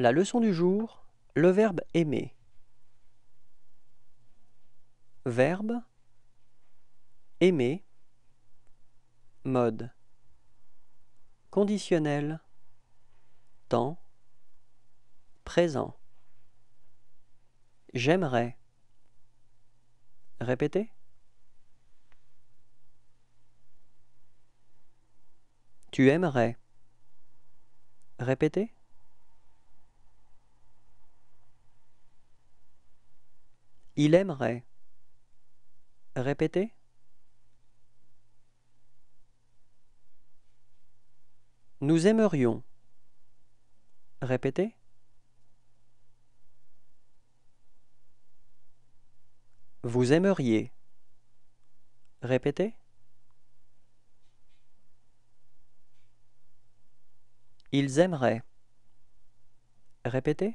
La leçon du jour, le verbe aimer. Verbe aimer mode conditionnel temps présent J'aimerais. Répétez. Tu aimerais. Répétez. Il aimerait. Répétez. Nous aimerions. Répétez. Vous aimeriez. Répétez. Ils aimeraient. Répétez.